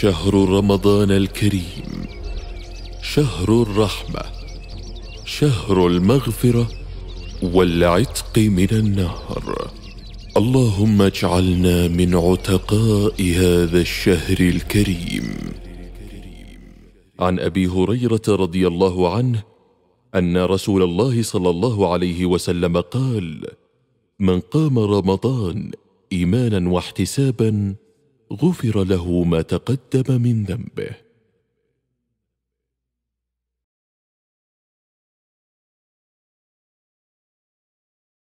شهر رمضان الكريم شهر الرحمه شهر المغفره والعتق من النار اللهم اجعلنا من عتقاء هذا الشهر الكريم عن ابي هريره رضي الله عنه ان رسول الله صلى الله عليه وسلم قال من قام رمضان ايمانا واحتسابا غفر له ما تقدم من ذنبه